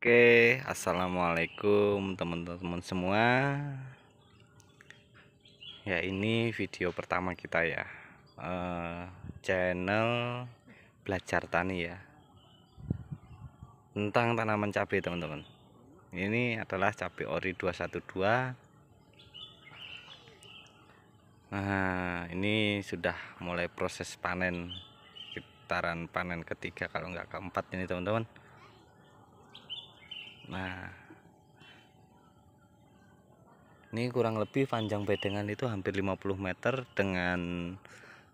Oke, assalamualaikum teman-teman semua. Ya ini video pertama kita ya, uh, channel belajar tani ya, tentang tanaman cabai teman-teman. Ini adalah cabai ori 212. Nah, ini sudah mulai proses panen Kitaran panen ketiga kalau nggak keempat ini teman-teman nah ini kurang lebih panjang bedengan itu hampir 50 meter dengan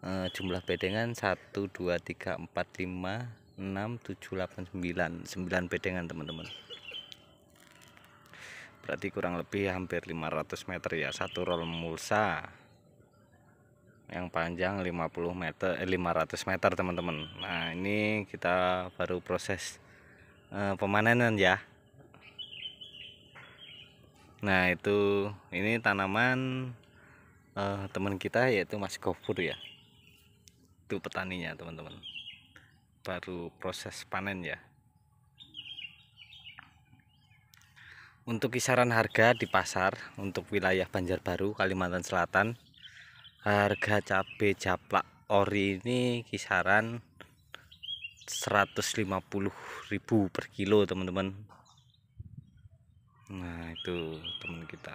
e, jumlah bedengan 1 2 3 4 5 6 7 8 9 9 bedengan teman-teman berarti kurang lebih hampir 500 meter ya satu roll mulsa yang panjang 50 meter eh, 500 meter teman-teman nah ini kita baru proses eh, pemanenan ya Nah itu ini tanaman uh, teman kita yaitu Mas Gofur ya. Itu petaninya teman-teman. Baru proses panen ya. Untuk kisaran harga di pasar untuk wilayah Banjarbaru Kalimantan Selatan harga cabai japlak ori ini kisaran 150.000 per kilo teman-teman Nah, itu teman kita.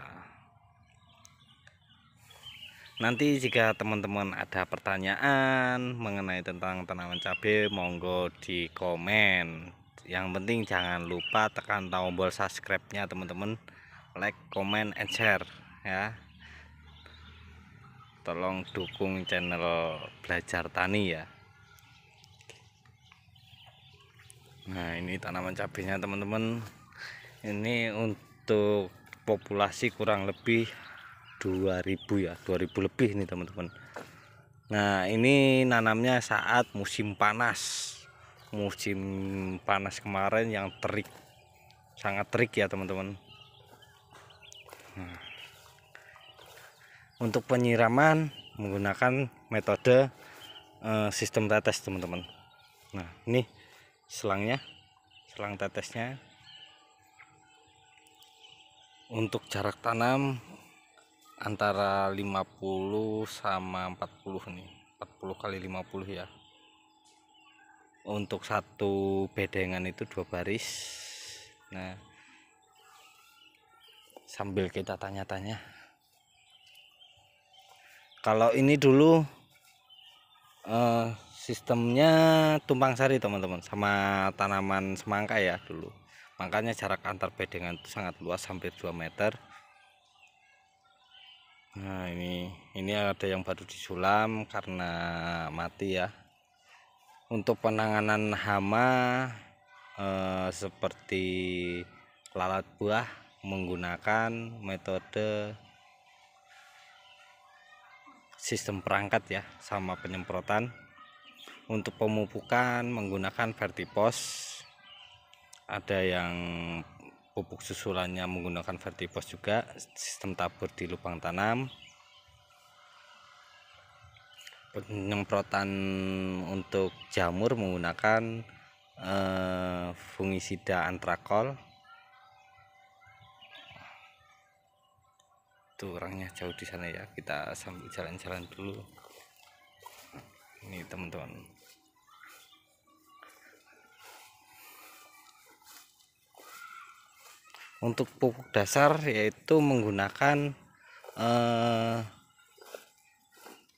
Nanti jika teman-teman ada pertanyaan mengenai tentang tanaman cabai, monggo di komen. Yang penting jangan lupa tekan tombol subscribe-nya teman-teman. Like, comment, and share ya. Tolong dukung channel Belajar Tani ya. Nah, ini tanaman cabainya teman-teman ini untuk populasi kurang lebih 2000 ya 2000 lebih nih teman-teman nah ini nanamnya saat musim panas musim panas kemarin yang terik sangat terik ya teman-teman nah. untuk penyiraman menggunakan metode eh, sistem tetes teman-teman nah ini selangnya selang tetesnya untuk jarak tanam antara 50 sama 40 nih 40 kali 50 ya untuk satu bedengan itu dua baris nah sambil kita tanya-tanya kalau ini dulu eh, sistemnya tumpang sari teman-teman sama tanaman semangka ya dulu makanya jarak antar bedengan itu sangat luas hampir 2 meter nah ini ini ada yang baru disulam karena mati ya untuk penanganan hama eh, seperti lalat buah menggunakan metode sistem perangkat ya sama penyemprotan untuk pemupukan menggunakan vertipos ada yang pupuk susulannya menggunakan vertipos juga sistem tabur di lubang tanam penyemprotan untuk jamur menggunakan eh, fungisida antrakol itu orangnya jauh di sana ya kita sambil jalan-jalan dulu ini teman-teman untuk pupuk dasar yaitu menggunakan eh,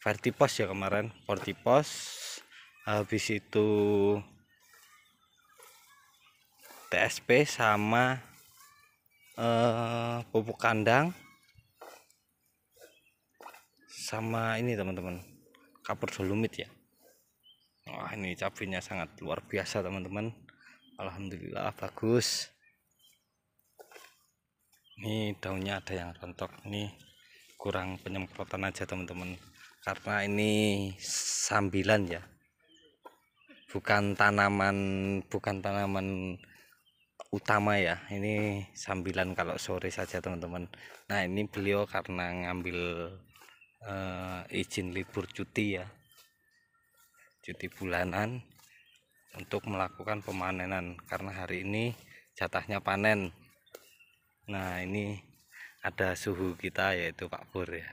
vertipos ya kemarin vertipos habis itu TSP sama eh, pupuk kandang sama ini teman-teman kapur dolomit ya Wah ini cabenya sangat luar biasa teman-teman Alhamdulillah bagus ini daunnya ada yang rontok ini kurang penyemprotan aja teman-teman karena ini sambilan ya bukan tanaman bukan tanaman utama ya ini sambilan kalau sore saja teman-teman nah ini beliau karena ngambil uh, izin libur cuti ya cuti bulanan untuk melakukan pemanenan karena hari ini jatahnya panen nah ini ada suhu kita yaitu Pak Pur ya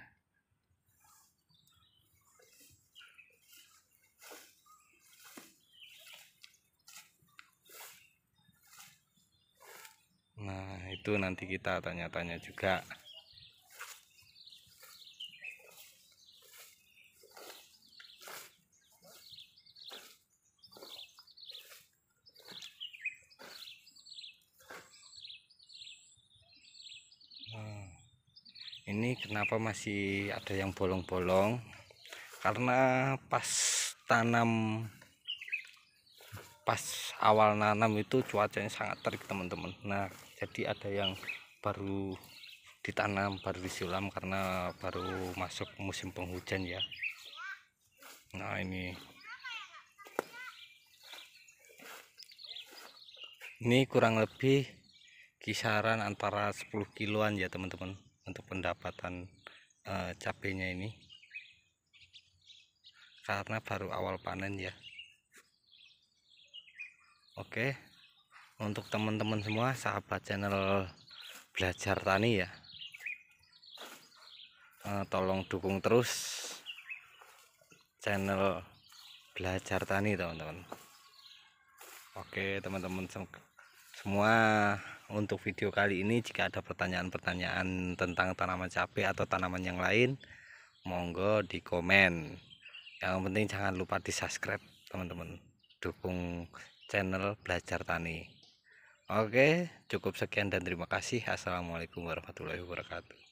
nah itu nanti kita tanya-tanya juga ini kenapa masih ada yang bolong-bolong karena pas tanam pas awal nanam itu cuacanya sangat terik teman-teman nah jadi ada yang baru ditanam baru disulam karena baru masuk musim penghujan ya nah ini ini kurang lebih kisaran antara 10 kiloan ya teman-teman untuk pendapatan uh, eh, cabenya ini karena baru awal panen ya Oke untuk teman-teman semua sahabat channel belajar tani ya uh, tolong dukung terus channel belajar tani teman-teman Oke teman-teman semua untuk video kali ini jika ada pertanyaan-pertanyaan tentang tanaman cabai atau tanaman yang lain monggo di komen yang penting jangan lupa di subscribe teman-teman dukung channel belajar tani oke cukup sekian dan terima kasih assalamualaikum warahmatullahi wabarakatuh